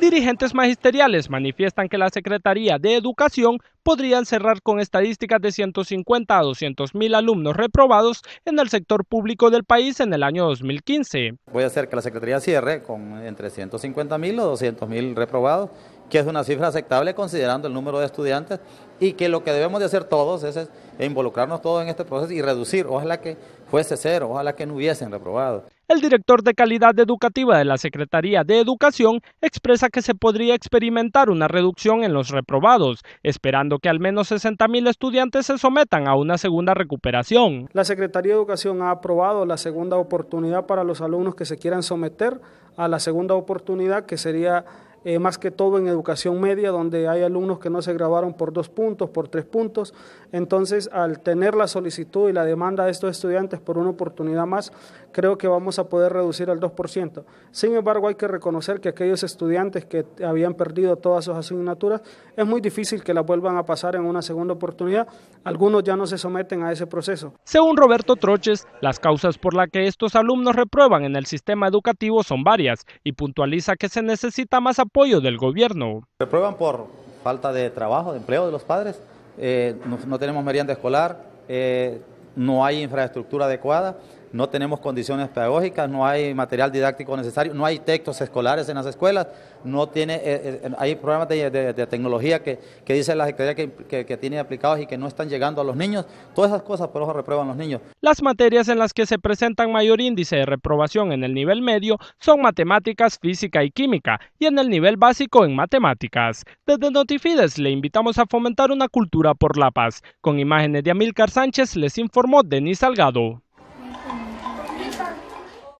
Dirigentes magisteriales manifiestan que la Secretaría de Educación podría cerrar con estadísticas de 150 a 200 mil alumnos reprobados en el sector público del país en el año 2015. Voy a hacer que la Secretaría cierre con entre 150 mil o 200 mil reprobados, que es una cifra aceptable considerando el número de estudiantes y que lo que debemos de hacer todos es, es involucrarnos todos en este proceso y reducir, ojalá que fuese cero, ojalá que no hubiesen reprobado. El director de calidad educativa de la Secretaría de Educación expresa que se podría experimentar una reducción en los reprobados, esperando que al menos 60.000 estudiantes se sometan a una segunda recuperación. La Secretaría de Educación ha aprobado la segunda oportunidad para los alumnos que se quieran someter a la segunda oportunidad que sería eh, más que todo en educación media, donde hay alumnos que no se grabaron por dos puntos, por tres puntos. Entonces, al tener la solicitud y la demanda de estos estudiantes por una oportunidad más, creo que vamos a poder reducir al 2%. Sin embargo, hay que reconocer que aquellos estudiantes que habían perdido todas sus asignaturas, es muy difícil que las vuelvan a pasar en una segunda oportunidad. Algunos ya no se someten a ese proceso. Según Roberto Troches, las causas por las que estos alumnos reprueban en el sistema educativo son varias y puntualiza que se necesita más apoyo del gobierno. Reprueban por falta de trabajo, de empleo de los padres, eh, no, tenemos merienda escolar, eh, no hay infraestructura adecuada no tenemos condiciones pedagógicas, no hay material didáctico necesario, no hay textos escolares en las escuelas, no tiene, eh, eh, hay problemas de, tecnología que, que, dice la Secretaría que, que, tiene aplicados y que no están llegando a los niños. Todas esas cosas por eso reprueban los niños. Las materias en las que se presentan mayor índice de reprobación en el nivel medio son matemáticas, física y química, y en el nivel básico en matemáticas. Desde Notifides le invitamos a fomentar una cultura por la paz. Con imágenes de Amílcar Sánchez les informó Denis Salgado.